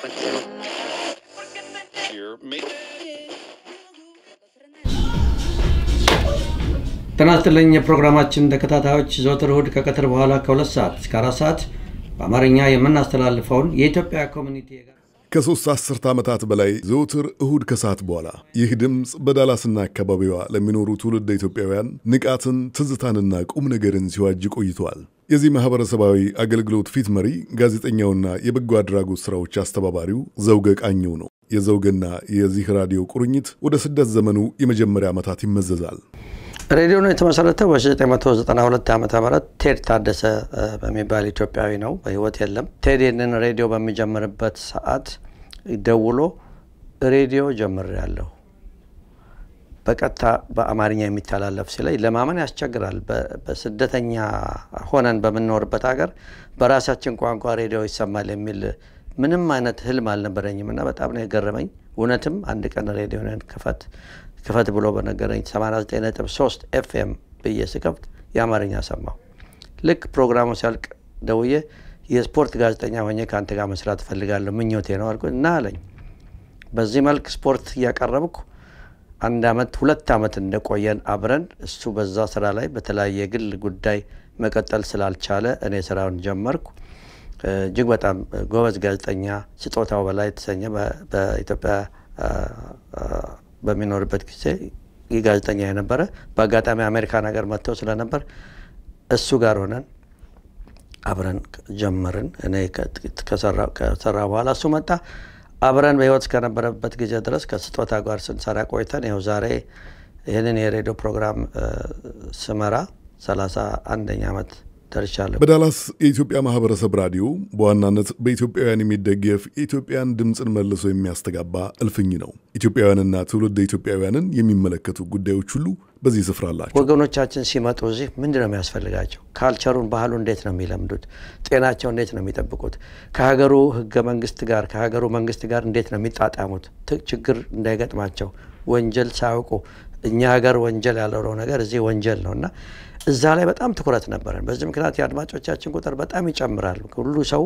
cuento. ጤና ይስጥልኝ የፕሮግራማችን ተከታታዮች ዘወትር እሁድ ከቀትር በኋላ ከሁለት ሰዓት እስከ አራት ሰዓት በአማርኛ የምናስተላልፈውን የኢትዮጵያ ኮሚኒቲ ከሶስት አስርተ ዓመታት በላይ ዘወትር እሁድ ከሰዓት በኋላ ይህ ድምፅ በዳላስና አካባቢዋ ለሚኖሩ ትውልድ ኢትዮጵያውያን ንቃትን፣ ትዝታንና ቁም ነገርን ሲዋጅ ቆይተዋል። የዚህ ማህበረሰባዊ አገልግሎት ፊት መሪ ጋዜጠኛውና የበጎ አድራጎት ስራዎች አስተባባሪው ዘውገ ቃኘው ነው። የዘውገና የዚህ ራዲዮ ቁርኝት ወደ ስደት ዘመኑ የመጀመሪያ ዓመታት ይመዘዛል። ሬዲዮ ነው የተመሰረተው በ1992 ዓ ም ቴድ ታደሰ በሚባል ኢትዮጵያዊ ነው፣ በህይወት የለም። ቴድ ይህንን ሬዲዮ በሚጀምርበት ሰዓት ደውሎ ሬዲዮ ጀምር ያለሁ። በቀጥታ በአማርኛ የሚተላለፍ ሲለኝ ለማመን ያስቸግራል። በስደተኛ ሆነን በምንኖርበት ሀገር በራሳችን ቋንቋ ሬዲዮ ይሰማል የሚል ምንም አይነት ህልም አልነበረኝም እና በጣም ነው የገረመኝ። እውነትም አንድ ቀን ሬዲዮን ክፈት ክፈት ብሎ በነገረኝ 89.3 ኤፍኤም ብዬ ስከፍት የአማርኛ ሰማሁ። ልክ ፕሮግራሙ ሲያልቅ ደውዬ የስፖርት ጋዜጠኛ ሆኜ ከአንተ ጋር መስራት እፈልጋለሁ ምኞቴ ነው አልኩ እና አለኝ። በዚህ መልክ ስፖርት እያቀረብኩ አንድ አመት ሁለት አመት እንደቆየን አብረን እሱ በዛ ስራ ላይ በተለያየ ግል ጉዳይ መቀጠል ስላልቻለ እኔ ስራውን ጀመርኩ። እጅግ በጣም ጎበዝ ጋዜጠኛ ስጦታው በላይ የተሰኘ በኢትዮጵያ በሚኖርበት ጊዜ ይህ ጋዜጠኛ የነበረ በአጋጣሚ አሜሪካን ሀገር መጥተው ስለነበር እሱ ጋር ሆነን አብረን ጀመርን። እኔ ከሰራ በኋላ እሱ መጣ። አብረን በህይወት እስከነበረበት ጊዜ ድረስ ከስጦታ ጋር ስንሰራ ቆይተን ይኸው ዛሬ ይህንን የሬዲዮ ፕሮግራም ስመራ 31ኛ ዓመት ደርሻለሁ። በዳላስ የኢትዮጵያ ማህበረሰብ ራዲዮ በዋናነት በኢትዮጵያውያን የሚደገፍ የኢትዮጵያን ድምፅን መልሶ የሚያስተጋባ እልፍኝ ነው። ኢትዮጵያውያንና ትውልድ ኢትዮጵያውያንን የሚመለከቱ ጉዳዮች ሁሉ በዚህ ስፍራ አላቸው። ወገኖቻችን ሲመጡ እዚህ ምንድ ነው የሚያስፈልጋቸው? ካልቸሩን፣ ባህሉ እንዴት ነው የሚለምዱት? ጤናቸው እንዴት ነው የሚጠብቁት? ከሀገሩ ህገ መንግስት ጋር ከሀገሩ መንግስት ጋር እንዴት ነው የሚጣጣሙት? ችግር እንዳይገጥማቸው ወንጀል ሳያውቁ እኛ ሀገር ወንጀል ያልሆነው ነገር እዚህ ወንጀል ነው እና እዛ ላይ በጣም ትኩረት ነበረን። በዚህ ምክንያት የአድማጮቻችን ቁጥር በጣም ይጨምራሉ። ሁሉ ሰው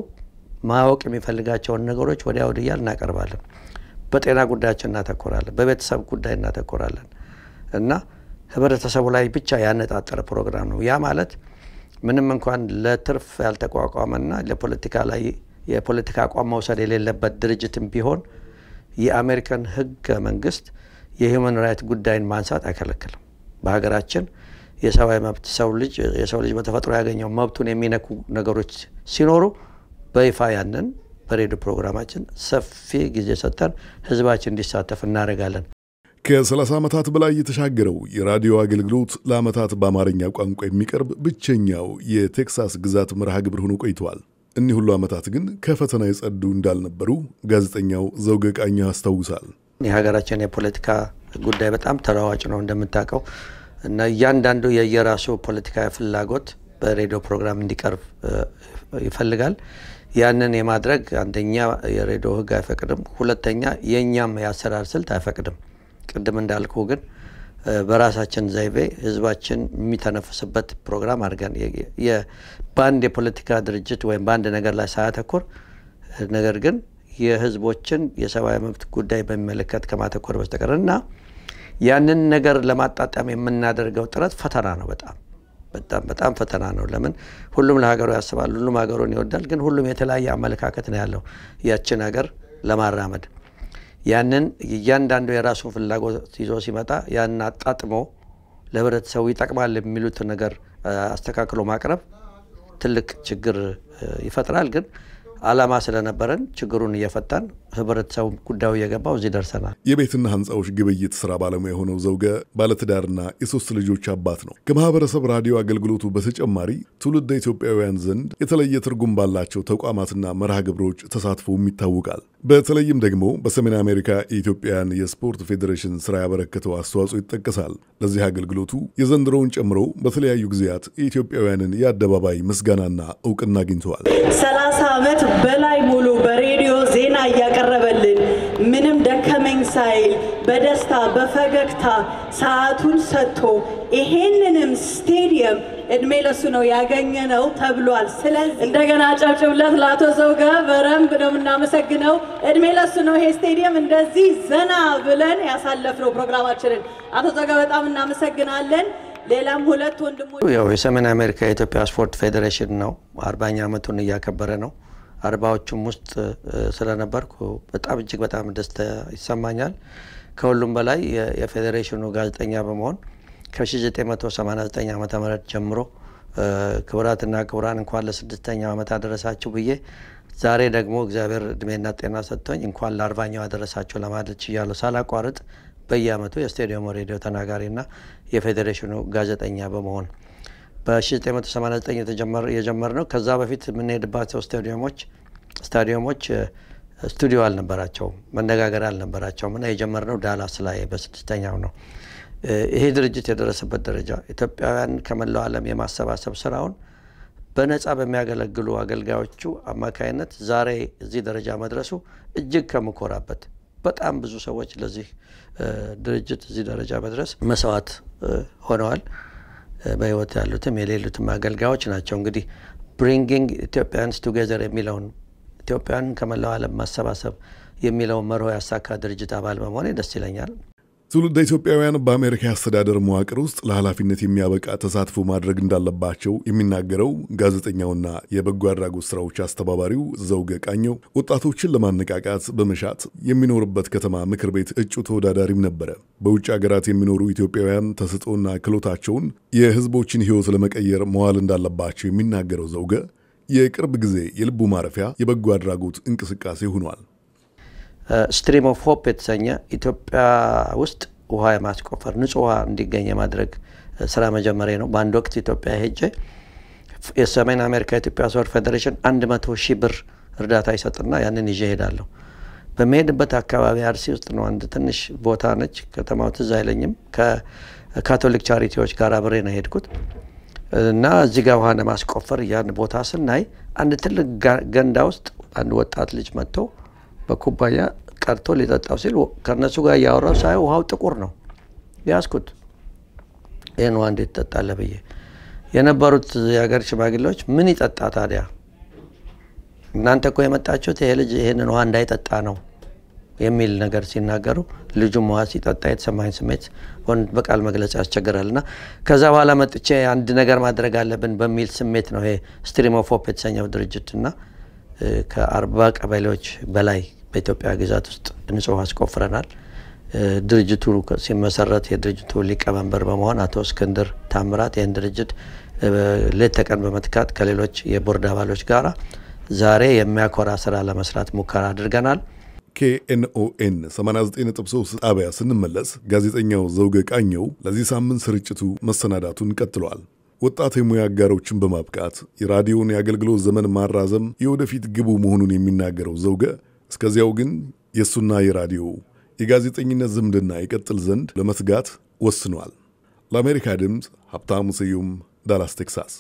ማወቅ የሚፈልጋቸውን ነገሮች ወዲያ ወዲያ እናቀርባለን። በጤና ጉዳያችን እናተኮራለን። በቤተሰብ ጉዳይ እናተኮራለን እና ህብረተሰቡ ላይ ብቻ ያነጣጠረ ፕሮግራም ነው። ያ ማለት ምንም እንኳን ለትርፍ ያልተቋቋመና ለፖለቲካ ላይ የፖለቲካ አቋም መውሰድ የሌለበት ድርጅትም ቢሆን የአሜሪካን ህገ መንግስት የሂውማን ራይት ጉዳይን ማንሳት አይከለክልም። በሀገራችን የሰብአዊ መብት ሰው ልጅ የሰው ልጅ በተፈጥሮ ያገኘው መብቱን የሚነኩ ነገሮች ሲኖሩ በይፋ ያንን በሬዲዮ ፕሮግራማችን ሰፊ ጊዜ ሰጥተን ህዝባችን እንዲሳተፍ እናደርጋለን። ከ30 ዓመታት በላይ የተሻገረው የራዲዮ አገልግሎት ለዓመታት በአማርኛ ቋንቋ የሚቀርብ ብቸኛው የቴክሳስ ግዛት መርሃ ግብር ሆኖ ቆይተዋል። እኒህ ሁሉ ዓመታት ግን ከፈተና የጸዱ እንዳልነበሩ ጋዜጠኛው ዘውገ ቃኘ ያስታውሳል። የሀገራችን የፖለቲካ ጉዳይ በጣም ተራዋጭ ነው እንደምታውቀው እና እያንዳንዱ የየራሱ ፖለቲካ ፍላጎት በሬዲዮ ፕሮግራም እንዲቀርብ ይፈልጋል። ያንን የማድረግ አንደኛ የሬዲዮ ሕግ አይፈቅድም፣ ሁለተኛ የእኛም የአሰራር ስልት አይፈቅድም። ቅድም እንዳልኩ ግን በራሳችን ዘይቤ ህዝባችን የሚተነፍስበት ፕሮግራም አድርገን በአንድ የፖለቲካ ድርጅት ወይም በአንድ ነገር ላይ ሳያተኩር ነገር ግን የህዝቦችን የሰብአዊ መብት ጉዳይ በሚመለከት ከማተኮር በስተቀር እና ያንን ነገር ለማጣጣም የምናደርገው ጥረት ፈተና ነው። በጣም በጣም በጣም ፈተና ነው። ለምን ሁሉም ለሀገሩ ያስባል፣ ሁሉም ሀገሩን ይወዳል። ግን ሁሉም የተለያየ አመለካከት ነው ያለው ያችን ሀገር ለማራመድ ያንን እያንዳንዱ የራሱን ፍላጎት ይዞ ሲመጣ ያንን አጣጥሞ ለህብረተሰቡ ይጠቅማል የሚሉት ነገር አስተካክሎ ማቅረብ ትልቅ ችግር ይፈጥራል። ግን አላማ ስለነበረን ችግሩን እየፈታን ህብረተሰቡ ጉዳዩ እየገባው እዚህ ደርሰናል። የቤትና ህንፃዎች ግብይት ስራ ባለሙያ የሆነው ዘውገ ባለትዳርና የሶስት ልጆች አባት ነው። ከማህበረሰብ ራዲዮ አገልግሎቱ በተጨማሪ ትውልደ ኢትዮጵያውያን ዘንድ የተለየ ትርጉም ባላቸው ተቋማትና መርሃ ግብሮች ተሳትፎም ይታወቃል። በተለይም ደግሞ በሰሜን አሜሪካ የኢትዮጵያን የስፖርት ፌዴሬሽን ስራ ያበረከተው አስተዋጽኦ ይጠቀሳል። ለዚህ አገልግሎቱ የዘንድሮውን ጨምሮ በተለያዩ ጊዜያት የኢትዮጵያውያንን የአደባባይ ምስጋናና እውቅና አግኝተዋል። ሰላሳ ዓመት በላይ ሙሉ በሬዲዮ ዜና እያቀረበልን ምንም ደከመኝ ሳይል በደስታ በፈገግታ ሰዓቱን ሰጥቶ ይሄንንም ስቴዲየም እድሜ ለሱ ነው ያገኘ ነው ተብሏል። ስለዚህ እንደገና ጨብጭብለት ለአቶ ዘውጋ በረንብ ነው የምናመሰግነው። እድሜ ለሱ ነው ይሄ ስቴዲየም እንደዚህ ዘና ብለን ያሳለፍነው ፕሮግራማችንን። አቶ ዘውጋ በጣም እናመሰግናለን። ሌላም ሁለት ወንድሞች ያው የሰሜን አሜሪካ የኢትዮጵያ ስፖርት ፌዴሬሽን ነው አርባኛ ዓመቱን እያከበረ ነው። አርባዎቹም ውስጥ ስለነበርኩ በጣም እጅግ በጣም ደስታ ይሰማኛል። ከሁሉም በላይ የፌዴሬሽኑ ጋዜጠኛ በመሆን ከ1989 ዓ ም ጀምሮ ክቡራትና ክቡራን እንኳን ለስድስተኛው ዓመት አደረሳችሁ ብዬ ዛሬ ደግሞ እግዚአብሔር እድሜና ጤና ሰጥቶኝ እንኳን ለአርባኛው አደረሳችሁ ለማለት ችያለሁ ሳላቋርጥ በየአመቱ የስቴዲየሙ ሬዲዮ ተናጋሪና የፌዴሬሽኑ ጋዜጠኛ በመሆን በ1989 የጀመርነው ከዛ በፊት የምንሄድባቸው ስታዲየሞች ስታዲየሞች ስቱዲዮ አልነበራቸውም፣ መነጋገር አልነበራቸውም እና የጀመርነው ዳላስ ላይ በስድስተኛው ነው። ይሄ ድርጅት የደረሰበት ደረጃ ኢትዮጵያውያን ከመላው ዓለም የማሰባሰብ ስራውን በነፃ በሚያገለግሉ አገልጋዮቹ አማካይነት ዛሬ እዚህ ደረጃ መድረሱ እጅግ ከምኮራበት በጣም ብዙ ሰዎች ለዚህ ድርጅት እዚህ ደረጃ መድረስ መስዋዕት ሆነዋል። በህይወት ያሉትም የሌሉትም አገልጋዮች ናቸው። እንግዲህ ብሪንጊንግ ኢትዮጵያንስ ቱጌዘር የሚለውን ኢትዮጵያን ከመላው ዓለም ማሰባሰብ የሚለውን መርሆ ያሳካ ድርጅት አባል በመሆኔ ደስ ይለኛል። ትውልደ ኢትዮጵያውያን በአሜሪካ የአስተዳደር መዋቅር ውስጥ ለኃላፊነት የሚያበቃ ተሳትፎ ማድረግ እንዳለባቸው የሚናገረው ጋዜጠኛውና የበጎ አድራጎት ስራዎች አስተባባሪው ዘውገ ቃኘው ወጣቶችን ለማነቃቃት በመሻት የሚኖርበት ከተማ ምክር ቤት እጩ ተወዳዳሪም ነበረ። በውጭ ሀገራት የሚኖሩ ኢትዮጵያውያን ተሰጥኦና ክሎታቸውን የህዝቦችን ህይወት ለመቀየር መዋል እንዳለባቸው የሚናገረው ዘውገ የቅርብ ጊዜ የልቡ ማረፊያ የበጎ አድራጎት እንቅስቃሴ ሆኗል። ስትሪም ኦፍ ሆፕ የተሰኘ ኢትዮጵያ ውስጥ ውሃ የማስቆፈር ንጹህ ውሃ እንዲገኝ የማድረግ ስራ መጀመሪያ ነው። በአንድ ወቅት ኢትዮጵያ ሄጄ የሰሜን አሜሪካ ኢትዮጵያ ሶር ፌዴሬሽን አንድ መቶ ሺህ ብር እርዳታ ይሰጥና ያንን ይዤ ሄዳለሁ። በመሄድበት አካባቢ አርሲ ውስጥ ነው። አንድ ትንሽ ቦታ ነች፣ ከተማው ትዝ አይለኝም። ከካቶሊክ ቻሪቲዎች ጋር አብሬ ነው የሄድኩት እና እዚህ ጋር ውሃ ለማስቆፈር ያን ቦታ ስናይ አንድ ትልቅ ገንዳ ውስጥ አንድ ወጣት ልጅ መጥቶ በኩባያ ቀርቶ ሊጠጣው ሲል ከእነሱ ጋር እያወራው ሳይ ውሃው ጥቁር ነው ያስኩት። ይህን ውሃ እንዴት ትጠጣለህ ብዬ የነበሩት የሀገር ሽማግሌዎች ምን ይጠጣ ታዲያ? እናንተ እኮ የመጣችሁት ይሄ ልጅ ይህንን ውሃ እንዳይጠጣ ነው የሚል ነገር ሲናገሩ ልጁም ውሃ ሲጠጣ የተሰማኝ ስሜት በቃል መግለጽ ያስቸግራል። እና ከዛ በኋላ መጥቼ አንድ ነገር ማድረግ አለብን በሚል ስሜት ነው ይሄ ስትሪም ኦፍ ሆፕ የተሰኘው ድርጅት እና ከአርባ ቀበሌዎች በላይ በኢትዮጵያ ግዛት ውስጥ ንጹህ አስቆፍረናል። ድርጅቱ ሲመሰረት የድርጅቱ ሊቀመንበር በመሆን አቶ እስክንድር ታምራት ይህን ድርጅት ሌት ተቀን በመትካት ከሌሎች የቦርድ አባሎች ጋር ዛሬ የሚያኮራ ስራ ለመስራት ሙከራ አድርገናል። ኬኤንኦኤን 89.3 ጣቢያ ስንመለስ ጋዜጠኛው ዘውገ ቃኘው ለዚህ ሳምንት ስርጭቱ መሰናዳቱን ቀጥሏል። ወጣት የሙያ አጋሮችን በማብቃት የራዲዮን የአገልግሎት ዘመን ማራዘም የወደፊት ግቡ መሆኑን የሚናገረው ዘውገ እስከዚያው ግን የእሱና የራዲዮ የጋዜጠኝነት ዝምድና ይቀጥል ዘንድ ለመትጋት ወስኗል። ለአሜሪካ ድምፅ ሀብታሙ ስዩም ዳላስ ቴክሳስ